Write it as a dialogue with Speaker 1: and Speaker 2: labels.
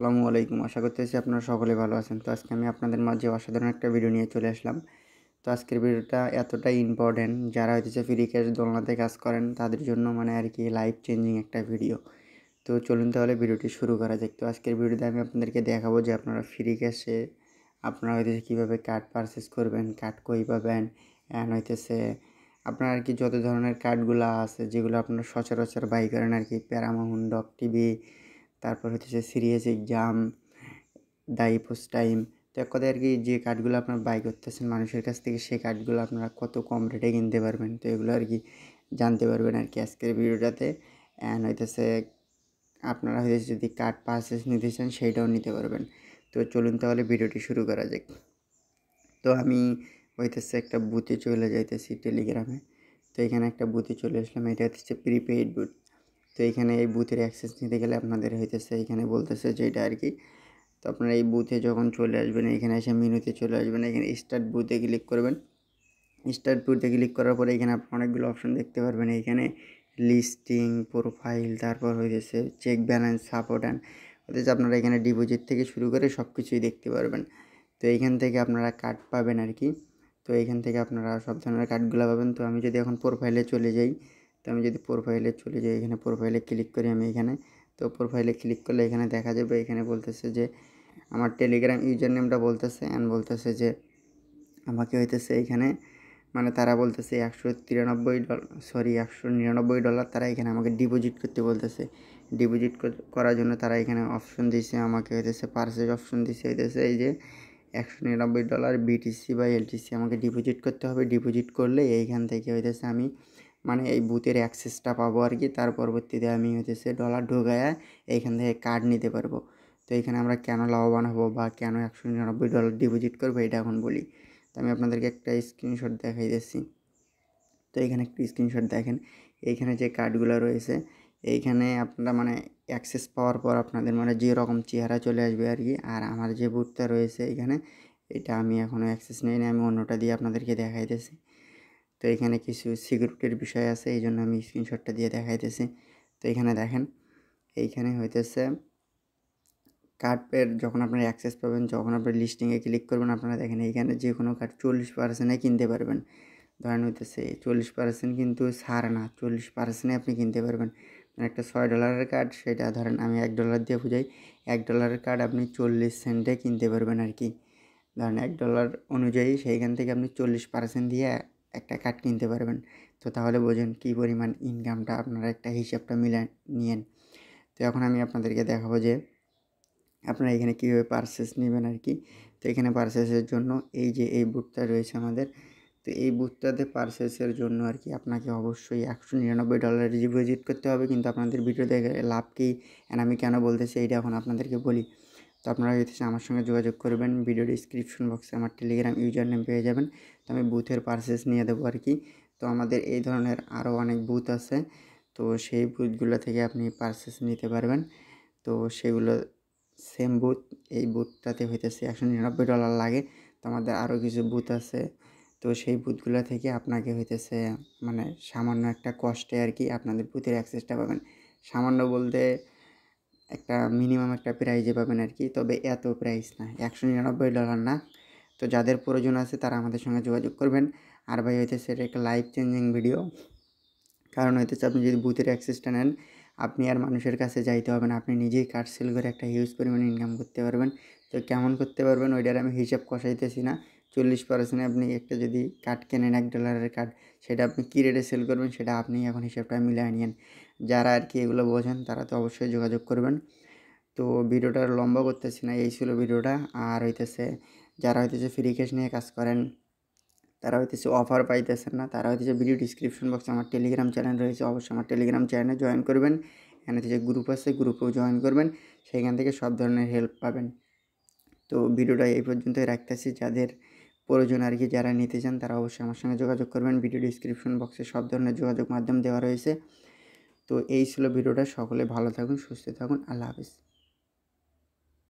Speaker 1: আসসালামু আলাইকুম আশা করতেছি আপনারা সকলে ভালো আছেন তো আজকে আমি আপনাদের মাঝে অসাধারণ একটা ভিডিও নিয়ে চলে আসলাম তো আজকের ভিডিওটা এতটাই ইম্পর্ট্যান্ট যারা হইতেছে ফ্রি ক্যাশ দোলনাতে কাজ করেন তাদের জন্য মানে আর কি লাইফ চেঞ্জিং একটা ভিডিও তো চলুন তাহলে ভিডিওটি শুরু করা যাক তো আজকের ভিডিওতে আমি আপনাদেরকে দেখাবো যে আপনারা ফ্রি ক্যাশে আপনারা হইতেছে কীভাবে কার্ড পারচেস করবেন কার্ড কই পাবেন অ্যান্ড হইতেছে আপনার আর কি যত ধরনের কার্ডগুলো আছে যেগুলো আপনার সচরাচর বাই করেন আর কি প্যারামাউন্ট ডক টিভি তারপর হচ্ছে সিরিয়াস এক্সাম পোস্ট টাইম তো এক কথায় আর কি যে কার্ডগুলো আপনারা বাই করতেছেন মানুষের কাছ থেকে সেই কার্ডগুলো আপনারা কত কম রেটে কিনতে পারবেন তো এগুলো আর কি জানতে পারবেন আর কি আজকের ভিডিওটাতে অ্যান্ড হইতেছে আপনারা হইতেছে যদি কার্ড পারচেস নিতে চান সেইটাও নিতে পারবেন তো চলুন তাহলে ভিডিওটি শুরু করা যাক তো আমি হইতেছে একটা বুথে চলে যাইতেছি টেলিগ্রামে তো এখানে একটা বুথে চলে আসলাম এটা হচ্ছে প্রিপেইড বুথ তো এখানে এই বুথের অ্যাক্সেস নিতে গেলে আপনাদের হইতেছে এখানে বলতেছে যেটা আর কি তো আপনারা এই বুথে যখন চলে আসবেন এখানে এসে মেনুতে চলে আসবেন এখানে স্টার্ট বুথে ক্লিক করবেন স্টার্ট বুথে ক্লিক করার পরে এখানে আপনি অনেকগুলো অপশন দেখতে পারবেন এখানে লিস্টিং প্রোফাইল তারপর হইতেছে চেক ব্যালেন্স সাপোর্ট অ্যান্ড হতেছে আপনারা এখানে ডিপোজিট থেকে শুরু করে সব কিছুই দেখতে পারবেন তো এইখান থেকে আপনারা কার্ড পাবেন আর কি তো এইখান থেকে আপনারা সব ধরনের কার্ডগুলো পাবেন তো আমি যদি এখন প্রোফাইলে চলে যাই তো আমি যদি প্রোফাইলে চলে যাই এখানে প্রোফাইলে ক্লিক করি আমি এখানে তো প্রোফাইলে ক্লিক করলে এখানে দেখা যাবে এখানে বলতেছে যে আমার টেলিগ্রাম ইউজার নেমটা বলতেছে অ্যান্ড বলতেছে যে আমাকে হইতেছে এখানে মানে তারা বলতেছে একশো তিরানব্বই ডলার সরি একশো নিরানব্বই ডলার তারা এখানে আমাকে ডিপোজিট করতে বলতেছে ডিপোজিট করার জন্য তারা এখানে অপশন দিয়েছে আমাকে হইতেছে পার্সেজ অপশন দিয়েছে হইতেছে এই যে একশো নিরানব্বই ডলার বিটিসি বা এলটিসি আমাকে ডিপোজিট করতে হবে ডিপোজিট করলে এইখান থেকে হইতেছে আমি মানে এই বুথের অ্যাক্সেসটা পাবো আর কি তার পরবর্তীতে আমি হচ্ছে ডলার ঢোকায় এইখান থেকে কার্ড নিতে পারবো তো এখানে আমরা কেন লাভবান হবো বা কেন একশো নিরানব্বই ডলার ডিপোজিট করবো এটা এখন বলি তো আমি আপনাদেরকে একটা স্ক্রিনশট দেখাই দিচ্ছি তো এখানে একটা স্ক্রিনশট দেখেন এইখানে যে কার্ডগুলো রয়েছে এইখানে আপনারা মানে অ্যাক্সেস পাওয়ার পর আপনাদের মানে যেরকম চেহারা চলে আসবে আর কি আর আমার যে বুথটা রয়েছে এখানে এটা আমি এখনও অ্যাক্সেস নেই আমি অন্যটা দিয়ে আপনাদেরকে দেখাই দিয়েছি তো এখানে কিছু সিকিউরিটির বিষয় আছে এই জন্য আমি স্ক্রিনশটটা দিয়ে দেখাইতেছি তো এখানে দেখেন এইখানে হইতেছে কার্ডের যখন আপনারা অ্যাক্সেস পাবেন যখন আপনার লিস্টিংয়ে ক্লিক করবেন আপনারা দেখেন এইখানে যে কোনো কার্ড চল্লিশ পার্সেন্টে কিনতে পারবেন ধরেন হইতেছে চল্লিশ পার্সেন্ট কিন্তু সার না চল্লিশ পার্সেন্টে আপনি কিনতে পারবেন মানে একটা ছয় ডলারের কার্ড সেটা ধরেন আমি এক ডলার দিয়ে বুঝাই এক ডলারের কার্ড আপনি চল্লিশ সেন্টে কিনতে পারবেন আর কি ধরেন এক ডলার অনুযায়ী সেইখান থেকে আপনি চল্লিশ পার্সেন্ট দিয়ে একটা কাঠ কিনতে পারবেন তো তাহলে বোঝেন কী পরিমাণ ইনকামটা আপনারা একটা হিসাবটা মিলে নিয়েন তো এখন আমি আপনাদেরকে দেখাবো যে আপনারা এখানে কীভাবে পার্সেস নেবেন আর কি তো এখানে পার্সেসের জন্য এই যে এই বুথটা রয়েছে আমাদের তো এই বুথটাতে পার্সেসের জন্য আর কি আপনাকে অবশ্যই একশো নিরানব্বই ডলার ডিপোজিট করতে হবে কিন্তু আপনাদের ভিডিও দেখে লাভ কী আমি কেন বলতেছি এইটা এখন আপনাদেরকে বলি তো আপনারা যদি আমার সঙ্গে যোগাযোগ করবেন ভিডিও ডিসক্রিপশন বক্সে আমার টেলিগ্রাম ইউজার নেম পেয়ে যাবেন তো আমি বুথের পার্সেস নিয়ে দেবো আর কি তো আমাদের এই ধরনের আরও অনেক বুথ আছে তো সেই বুথগুলো থেকে আপনি পার্সেস নিতে পারবেন তো সেগুলো সেম বুথ এই বুথটাতে হইতেছে একশো নিরানব্বই ডলার লাগে তো আমাদের আরও কিছু বুথ আছে তো সেই বুথগুলো থেকে আপনাকে হইতেছে মানে সামান্য একটা কষ্টে আর কি আপনাদের বুথের অ্যাক্সেসটা পাবেন সামান্য বলতে একটা মিনিমাম একটা প্রাইজে পাবেন আর কি তবে এত প্রাইস না একশো নিরানব্বই ডলার না তো যাদের প্রয়োজন আছে তারা আমাদের সঙ্গে যোগাযোগ করবেন আর ভাই হয়েছে এটা একটা লাইফ চেঞ্জিং ভিডিও কারণ হইতেছে আপনি যদি বুথের অ্যাক্সেসটা নেন আপনি আর মানুষের কাছে যাইতে হবে না আপনি নিজেই কার্ড সেল করে একটা হিউজ পরিমাণে ইনকাম করতে পারবেন তো কেমন করতে পারবেন ওইটার আমি হিসাব কষাইতেছি না চল্লিশ পার্সেন্টে আপনি একটা যদি কার্ড কেনেন এক ডলারের কার্ড সেটা আপনি কী রেটে সেল করবেন সেটা আপনি এখন হিসাবটা মিলিয়ে নিন যারা আর কি এগুলো বোঝেন তারা তো অবশ্যই যোগাযোগ করবেন তো ভিডিওটা লম্বা করতেছি না এই ছিল ভিডিওটা আর হইতেছে যারা হইতেছে ফ্রি ক্যাশ নিয়ে কাজ করেন তারা হইতেছে অফার পাইতেছেন না তারা হইতেছে ভিডিও ডিসক্রিপশন বক্সে আমার টেলিগ্রাম চ্যানেল রয়েছে অবশ্যই আমার টেলিগ্রাম চ্যানেলে জয়েন করবেন এখানে যে গ্রুপ আছে গ্রুপেও জয়েন করবেন সেখান থেকে সব ধরনের হেল্প পাবেন তো ভিডিওটা এই পর্যন্তই রাখতেছি যাদের প্রয়োজন আর কি যারা নিতে চান তারা অবশ্যই আমার সঙ্গে যোগাযোগ করবেন ভিডিও ডিসক্রিপশন বক্সে সব ধরনের যোগাযোগ মাধ্যম দেওয়া রয়েছে তো এই ছিল ভিডিওটা সকলে ভালো থাকুন সুস্থ থাকুন আল্লাহ হাফিজ